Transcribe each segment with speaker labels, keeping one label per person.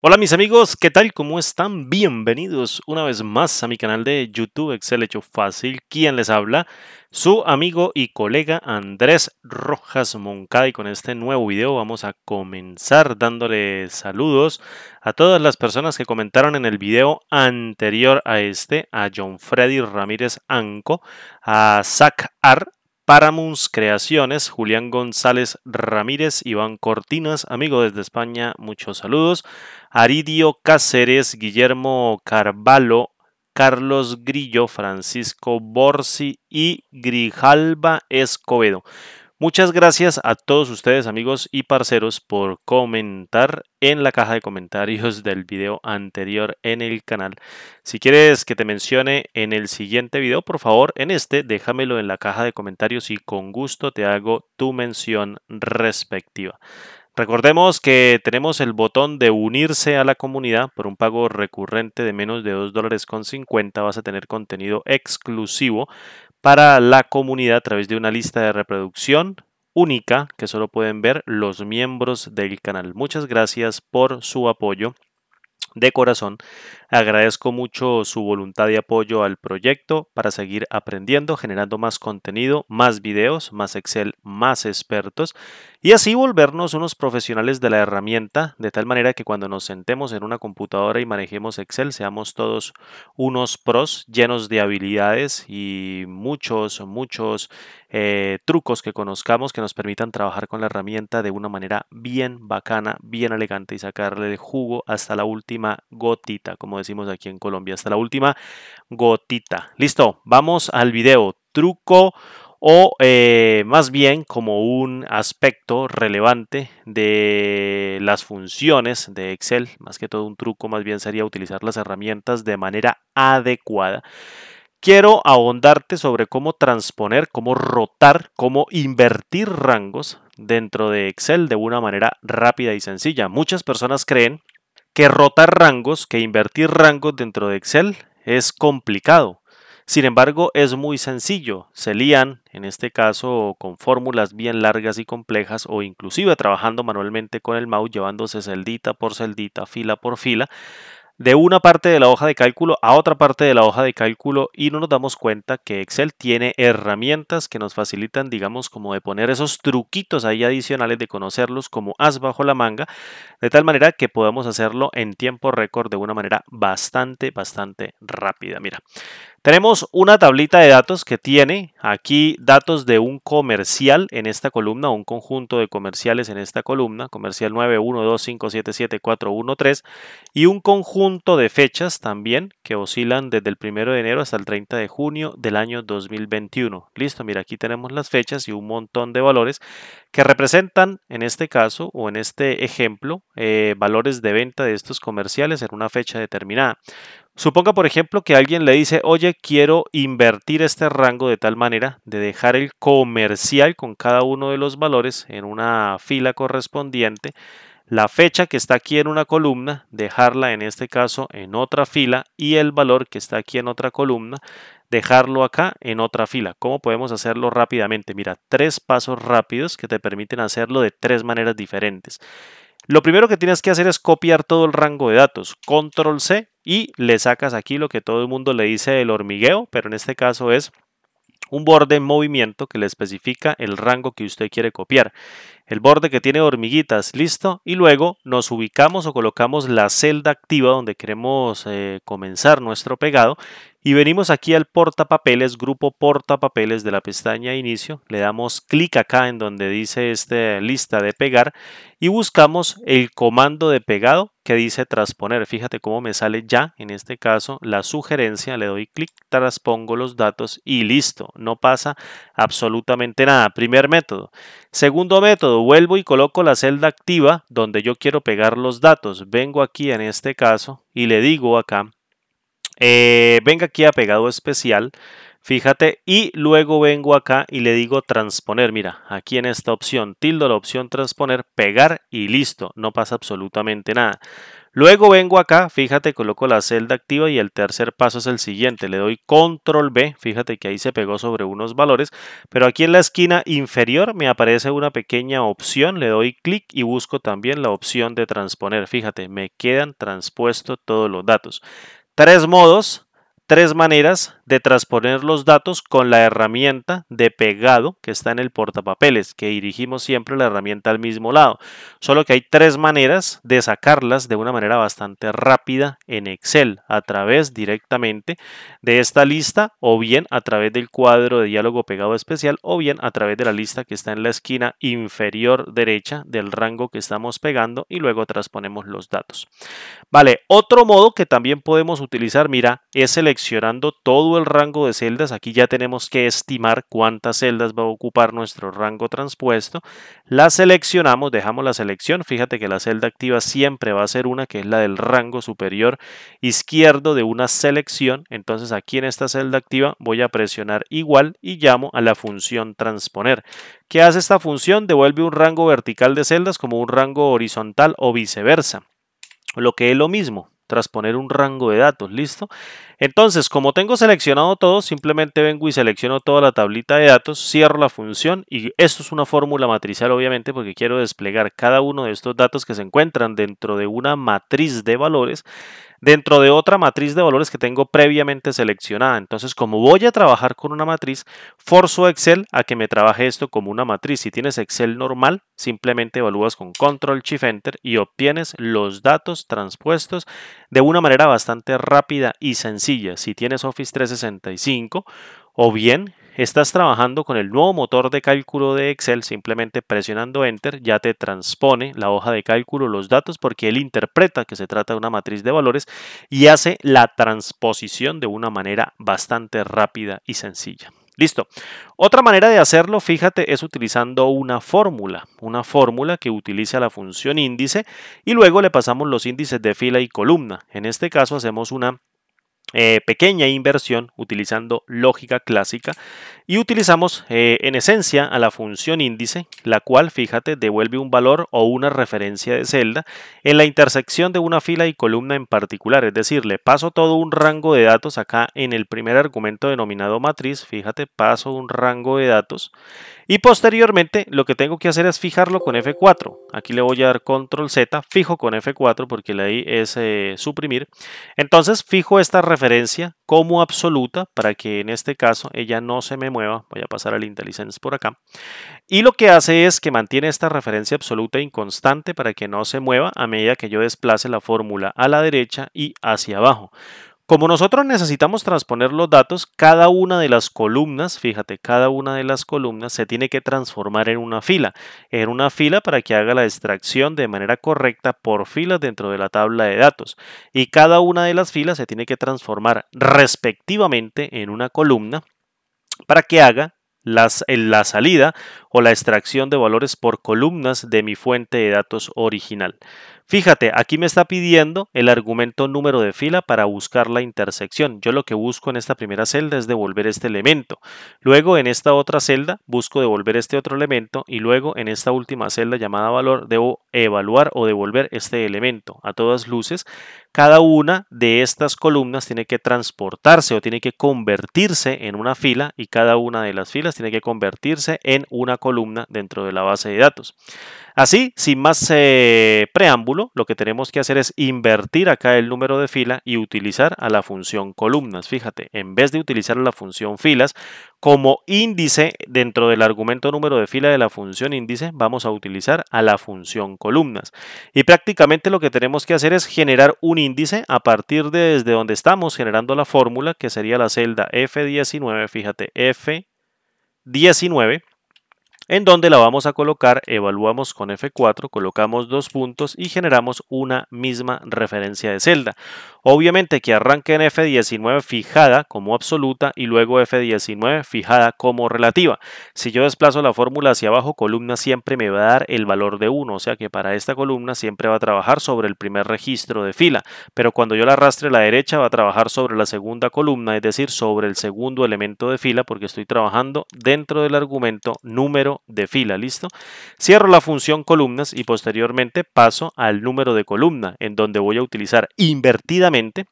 Speaker 1: Hola mis amigos, ¿qué tal? ¿Cómo están? Bienvenidos una vez más a mi canal de YouTube Excel Hecho Fácil. ¿Quién les habla, su amigo y colega Andrés Rojas Moncada. Y con este nuevo video vamos a comenzar dándole saludos a todas las personas que comentaron en el video anterior a este, a John Freddy Ramírez Anco, a Zach Ar, Paramuns Creaciones, Julián González Ramírez, Iván Cortinas, amigo desde España, muchos saludos. Aridio Cáceres, Guillermo Carvalho, Carlos Grillo, Francisco Borsi y Grijalba Escobedo. Muchas gracias a todos ustedes amigos y parceros por comentar en la caja de comentarios del video anterior en el canal. Si quieres que te mencione en el siguiente video, por favor, en este déjamelo en la caja de comentarios y con gusto te hago tu mención respectiva. Recordemos que tenemos el botón de unirse a la comunidad por un pago recurrente de menos de 2 dólares con 50. Vas a tener contenido exclusivo para la comunidad a través de una lista de reproducción única que solo pueden ver los miembros del canal. Muchas gracias por su apoyo de corazón. Agradezco mucho su voluntad y apoyo al proyecto para seguir aprendiendo, generando más contenido, más videos, más Excel, más expertos y así volvernos unos profesionales de la herramienta, de tal manera que cuando nos sentemos en una computadora y manejemos Excel seamos todos unos pros llenos de habilidades y muchos, muchos eh, trucos que conozcamos que nos permitan trabajar con la herramienta de una manera bien bacana, bien elegante y sacarle de jugo hasta la última gotita, como decimos aquí en Colombia, hasta la última gotita. Listo, vamos al video. Truco o eh, más bien como un aspecto relevante de las funciones de Excel, más que todo un truco, más bien sería utilizar las herramientas de manera adecuada. Quiero ahondarte sobre cómo transponer, cómo rotar, cómo invertir rangos dentro de Excel de una manera rápida y sencilla. Muchas personas creen que rotar rangos, que invertir rangos dentro de Excel es complicado. Sin embargo, es muy sencillo. Se lían, en este caso, con fórmulas bien largas y complejas o inclusive trabajando manualmente con el mouse, llevándose celdita por celdita, fila por fila, de una parte de la hoja de cálculo a otra parte de la hoja de cálculo y no nos damos cuenta que Excel tiene herramientas que nos facilitan, digamos, como de poner esos truquitos ahí adicionales de conocerlos como as bajo la manga, de tal manera que podamos hacerlo en tiempo récord de una manera bastante, bastante rápida. Mira, tenemos una tablita de datos que tiene aquí datos de un comercial en esta columna, un conjunto de comerciales en esta columna, comercial 912577413 y un conjunto de fechas también que oscilan desde el 1 de enero hasta el 30 de junio del año 2021. Listo, mira, aquí tenemos las fechas y un montón de valores que representan, en este caso o en este ejemplo, eh, valores de venta de estos comerciales en una fecha determinada. Suponga, por ejemplo, que alguien le dice, oye, quiero invertir este rango de tal manera de dejar el comercial con cada uno de los valores en una fila correspondiente, la fecha que está aquí en una columna, dejarla en este caso en otra fila y el valor que está aquí en otra columna, dejarlo acá en otra fila. ¿Cómo podemos hacerlo rápidamente? Mira, tres pasos rápidos que te permiten hacerlo de tres maneras diferentes. Lo primero que tienes que hacer es copiar todo el rango de datos, control C, y le sacas aquí lo que todo el mundo le dice el hormigueo, pero en este caso es un borde en movimiento que le especifica el rango que usted quiere copiar. El borde que tiene hormiguitas, listo. Y luego nos ubicamos o colocamos la celda activa donde queremos eh, comenzar nuestro pegado y venimos aquí al portapapeles, grupo portapapeles de la pestaña inicio. Le damos clic acá en donde dice esta lista de pegar y buscamos el comando de pegado que dice transponer. Fíjate cómo me sale ya, en este caso, la sugerencia. Le doy clic, transpongo los datos y listo. No pasa absolutamente nada. Primer método. Segundo método, vuelvo y coloco la celda activa donde yo quiero pegar los datos. Vengo aquí en este caso y le digo acá eh, venga aquí a pegado especial, fíjate, y luego vengo acá y le digo transponer. Mira, aquí en esta opción, tildo la opción transponer, pegar y listo, no pasa absolutamente nada. Luego vengo acá, fíjate, coloco la celda activa y el tercer paso es el siguiente. Le doy control B, fíjate que ahí se pegó sobre unos valores, pero aquí en la esquina inferior me aparece una pequeña opción, le doy clic y busco también la opción de transponer. Fíjate, me quedan transpuestos todos los datos tres modos tres maneras de transponer los datos con la herramienta de pegado que está en el portapapeles, que dirigimos siempre la herramienta al mismo lado. Solo que hay tres maneras de sacarlas de una manera bastante rápida en Excel, a través directamente de esta lista o bien a través del cuadro de diálogo pegado especial o bien a través de la lista que está en la esquina inferior derecha del rango que estamos pegando y luego transponemos los datos. Vale, otro modo que también podemos utilizar, mira, es el seleccionando todo el rango de celdas, aquí ya tenemos que estimar cuántas celdas va a ocupar nuestro rango transpuesto, la seleccionamos, dejamos la selección, fíjate que la celda activa siempre va a ser una que es la del rango superior izquierdo de una selección, entonces aquí en esta celda activa voy a presionar igual y llamo a la función transponer. ¿Qué hace esta función? Devuelve un rango vertical de celdas como un rango horizontal o viceversa, lo que es lo mismo trasponer poner un rango de datos, ¿listo? Entonces, como tengo seleccionado todo, simplemente vengo y selecciono toda la tablita de datos, cierro la función y esto es una fórmula matricial obviamente porque quiero desplegar cada uno de estos datos que se encuentran dentro de una matriz de valores dentro de otra matriz de valores que tengo previamente seleccionada. Entonces, como voy a trabajar con una matriz, forzo Excel a que me trabaje esto como una matriz. Si tienes Excel normal, simplemente evalúas con Control Shift Enter y obtienes los datos transpuestos de una manera bastante rápida y sencilla. Si tienes Office 365 o bien Estás trabajando con el nuevo motor de cálculo de Excel, simplemente presionando Enter ya te transpone la hoja de cálculo los datos porque él interpreta que se trata de una matriz de valores y hace la transposición de una manera bastante rápida y sencilla. Listo. Otra manera de hacerlo, fíjate, es utilizando una fórmula, una fórmula que utiliza la función índice y luego le pasamos los índices de fila y columna. En este caso hacemos una eh, pequeña inversión utilizando lógica clásica y utilizamos eh, en esencia a la función índice, la cual, fíjate, devuelve un valor o una referencia de celda en la intersección de una fila y columna en particular, es decir, le paso todo un rango de datos acá en el primer argumento denominado matriz, fíjate, paso un rango de datos y posteriormente lo que tengo que hacer es fijarlo con F4. Aquí le voy a dar control Z, fijo con F4 porque la I es eh, suprimir. Entonces fijo esta referencia como absoluta para que en este caso ella no se me mueva. Voy a pasar al IntelliSense por acá. Y lo que hace es que mantiene esta referencia absoluta e inconstante para que no se mueva a medida que yo desplace la fórmula a la derecha y hacia abajo. Como nosotros necesitamos transponer los datos, cada una de las columnas, fíjate, cada una de las columnas se tiene que transformar en una fila, en una fila para que haga la extracción de manera correcta por filas dentro de la tabla de datos. Y cada una de las filas se tiene que transformar respectivamente en una columna para que haga las, la salida o la extracción de valores por columnas de mi fuente de datos original. Fíjate, aquí me está pidiendo el argumento número de fila para buscar la intersección. Yo lo que busco en esta primera celda es devolver este elemento. Luego en esta otra celda busco devolver este otro elemento y luego en esta última celda llamada valor debo evaluar o devolver este elemento. A todas luces, cada una de estas columnas tiene que transportarse o tiene que convertirse en una fila y cada una de las filas tiene que convertirse en una columna dentro de la base de datos. Así, sin más eh, preámbulo, lo que tenemos que hacer es invertir acá el número de fila y utilizar a la función columnas. Fíjate, en vez de utilizar la función filas como índice dentro del argumento número de fila de la función índice, vamos a utilizar a la función columnas. Y prácticamente lo que tenemos que hacer es generar un índice a partir de desde donde estamos generando la fórmula, que sería la celda F19, fíjate, F19 en donde la vamos a colocar, evaluamos con F4, colocamos dos puntos y generamos una misma referencia de celda. Obviamente que arranque en F19 fijada como absoluta y luego F19 fijada como relativa. Si yo desplazo la fórmula hacia abajo, columna siempre me va a dar el valor de 1, o sea que para esta columna siempre va a trabajar sobre el primer registro de fila, pero cuando yo la arrastre a la derecha va a trabajar sobre la segunda columna, es decir, sobre el segundo elemento de fila porque estoy trabajando dentro del argumento número de fila, ¿listo? Cierro la función columnas y posteriormente paso al número de columna, en donde voy a utilizar invertidamente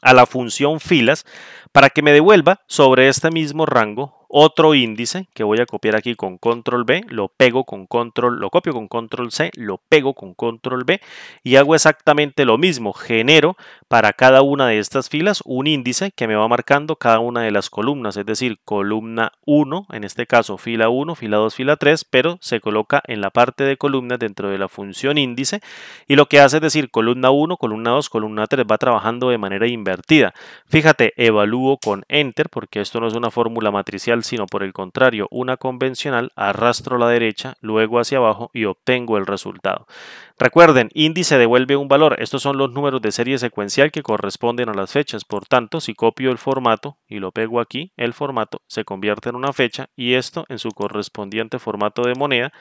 Speaker 1: a la función filas para que me devuelva sobre este mismo rango otro índice que voy a copiar aquí con control B, lo pego con control, lo copio con control C, lo pego con control B y hago exactamente lo mismo, genero para cada una de estas filas un índice que me va marcando cada una de las columnas, es decir, columna 1, en este caso fila 1, fila 2, fila 3, pero se coloca en la parte de columnas dentro de la función índice y lo que hace es decir columna 1, columna 2, columna 3, va trabajando de manera invertida. Fíjate, evalúo con enter porque esto no es una fórmula matricial, sino por el contrario, una convencional, arrastro la derecha, luego hacia abajo y obtengo el resultado. Recuerden, índice devuelve un valor, estos son los números de serie secuencial que corresponden a las fechas. Por tanto, si copio el formato y lo pego aquí, el formato se convierte en una fecha y esto en su correspondiente formato de moneda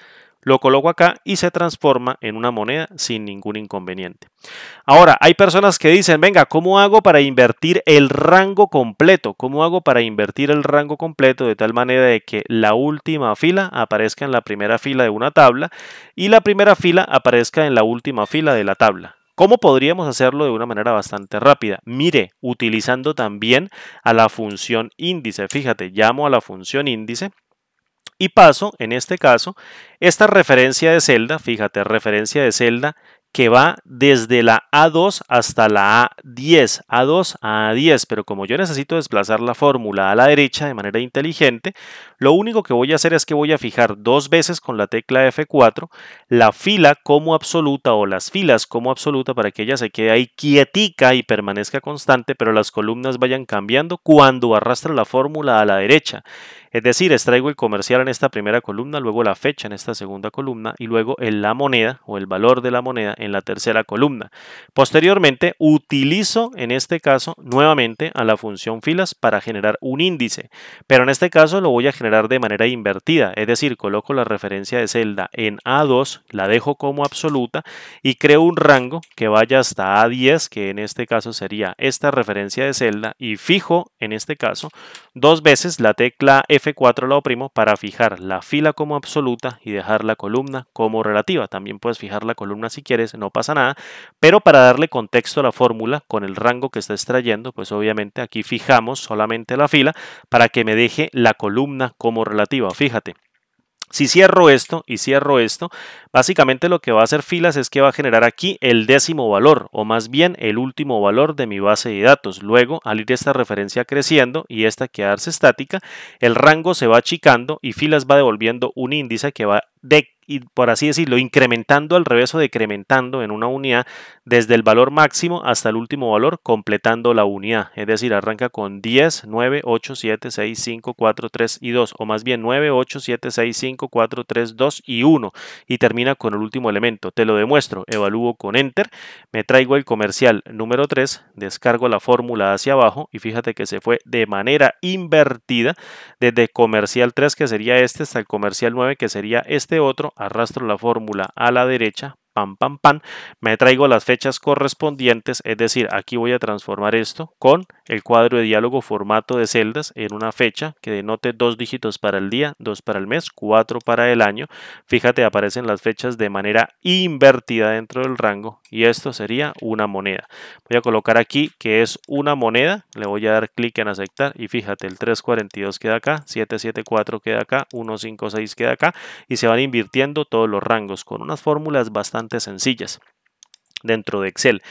Speaker 1: lo coloco acá y se transforma en una moneda sin ningún inconveniente. Ahora, hay personas que dicen, venga, ¿cómo hago para invertir el rango completo? ¿Cómo hago para invertir el rango completo de tal manera de que la última fila aparezca en la primera fila de una tabla y la primera fila aparezca en la última fila de la tabla? ¿Cómo podríamos hacerlo de una manera bastante rápida? Mire, utilizando también a la función índice. Fíjate, llamo a la función índice y paso, en este caso, esta referencia de celda, fíjate, referencia de celda que va desde la A2 hasta la A10, A2 a A10, pero como yo necesito desplazar la fórmula a la derecha de manera inteligente, lo único que voy a hacer es que voy a fijar dos veces con la tecla F4 la fila como absoluta o las filas como absoluta para que ella se quede ahí quietica y permanezca constante, pero las columnas vayan cambiando cuando arrastra la fórmula a la derecha. Es decir, extraigo el comercial en esta primera columna, luego la fecha en esta segunda columna y luego el la moneda o el valor de la moneda en la tercera columna. Posteriormente, utilizo en este caso nuevamente a la función filas para generar un índice, pero en este caso lo voy a generar de manera invertida, es decir, coloco la referencia de celda en A2, la dejo como absoluta y creo un rango que vaya hasta A10, que en este caso sería esta referencia de celda y fijo en este caso dos veces la tecla F F4 la oprimo para fijar la fila como absoluta y dejar la columna como relativa. También puedes fijar la columna si quieres, no pasa nada. Pero para darle contexto a la fórmula con el rango que está extrayendo, pues obviamente aquí fijamos solamente la fila para que me deje la columna como relativa. Fíjate, si cierro esto y cierro esto, básicamente lo que va a hacer filas es que va a generar aquí el décimo valor, o más bien el último valor de mi base de datos. Luego, al ir esta referencia creciendo y esta quedarse estática, el rango se va achicando y filas va devolviendo un índice que va de y por así decirlo, incrementando al revés o decrementando en una unidad desde el valor máximo hasta el último valor, completando la unidad. Es decir, arranca con 10, 9, 8, 7, 6, 5, 4, 3 y 2, o más bien 9, 8, 7, 6, 5, 4, 3, 2 y 1, y termina con el último elemento. Te lo demuestro, evalúo con Enter, me traigo el comercial número 3, descargo la fórmula hacia abajo y fíjate que se fue de manera invertida desde comercial 3 que sería este hasta el comercial 9 que sería este otro arrastro la fórmula a la derecha pam, pam, pam, me traigo las fechas correspondientes, es decir, aquí voy a transformar esto con el cuadro de diálogo formato de celdas en una fecha que denote dos dígitos para el día, dos para el mes, cuatro para el año. Fíjate, aparecen las fechas de manera invertida dentro del rango y esto sería una moneda. Voy a colocar aquí que es una moneda, le voy a dar clic en aceptar y fíjate, el 342 queda acá, 774 queda acá, 156 queda acá y se van invirtiendo todos los rangos con unas fórmulas bastante sencillas dentro de Excel.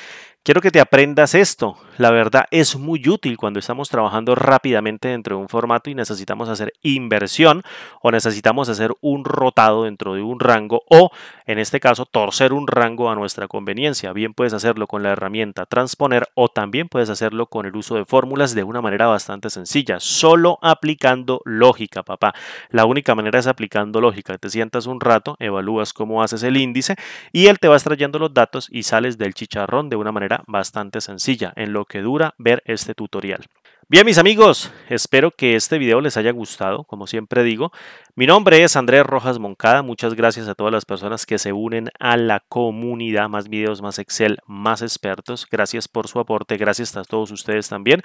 Speaker 1: Quiero que te aprendas esto. La verdad es muy útil cuando estamos trabajando rápidamente dentro de un formato y necesitamos hacer inversión o necesitamos hacer un rotado dentro de un rango o, en este caso, torcer un rango a nuestra conveniencia. Bien puedes hacerlo con la herramienta transponer o también puedes hacerlo con el uso de fórmulas de una manera bastante sencilla, solo aplicando lógica, papá. La única manera es aplicando lógica. Te sientas un rato, evalúas cómo haces el índice y él te va extrayendo los datos y sales del chicharrón de una manera bastante sencilla, en lo que dura ver este tutorial. Bien mis amigos, espero que este video les haya gustado, como siempre digo, mi nombre es Andrés Rojas Moncada. Muchas gracias a todas las personas que se unen a la comunidad. Más videos, más Excel, más expertos. Gracias por su aporte. Gracias a todos ustedes también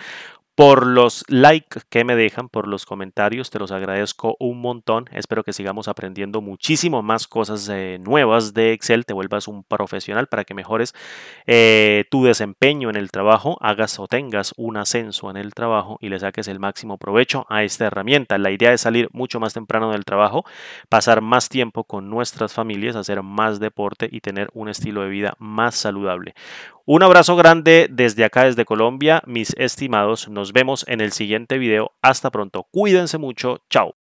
Speaker 1: por los likes que me dejan, por los comentarios, te los agradezco un montón. Espero que sigamos aprendiendo muchísimo más cosas eh, nuevas de Excel, te vuelvas un profesional para que mejores eh, tu desempeño en el trabajo, hagas o tengas un ascenso en el trabajo y le saques el máximo provecho a esta herramienta. La idea es salir mucho más temprano de el trabajo, pasar más tiempo con nuestras familias, hacer más deporte y tener un estilo de vida más saludable. Un abrazo grande desde acá, desde Colombia, mis estimados. Nos vemos en el siguiente video. Hasta pronto. Cuídense mucho. Chao.